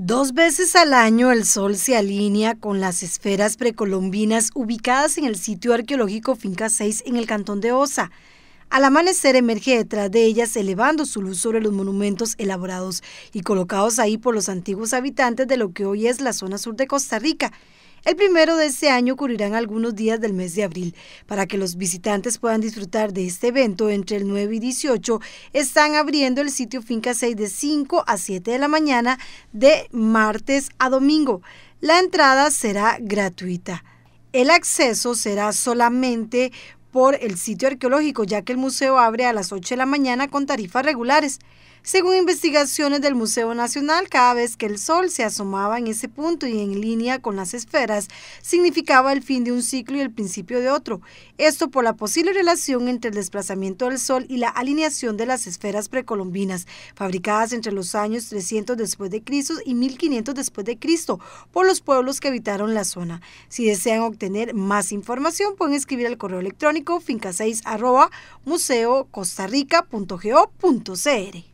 Dos veces al año el sol se alinea con las esferas precolombinas ubicadas en el sitio arqueológico Finca 6 en el cantón de Osa. Al amanecer emerge detrás de ellas elevando su luz sobre los monumentos elaborados y colocados ahí por los antiguos habitantes de lo que hoy es la zona sur de Costa Rica. El primero de este año ocurrirán algunos días del mes de abril. Para que los visitantes puedan disfrutar de este evento entre el 9 y 18, están abriendo el sitio Finca 6 de 5 a 7 de la mañana de martes a domingo. La entrada será gratuita. El acceso será solamente por el sitio arqueológico, ya que el museo abre a las 8 de la mañana con tarifas regulares. Según investigaciones del Museo Nacional, cada vez que el sol se asomaba en ese punto y en línea con las esferas, significaba el fin de un ciclo y el principio de otro. Esto por la posible relación entre el desplazamiento del sol y la alineación de las esferas precolombinas, fabricadas entre los años 300 después de Cristo y 1500 después de Cristo por los pueblos que habitaron la zona. Si desean obtener más información, pueden escribir al correo electrónico finca6 arroba museocostarrica.go.cr.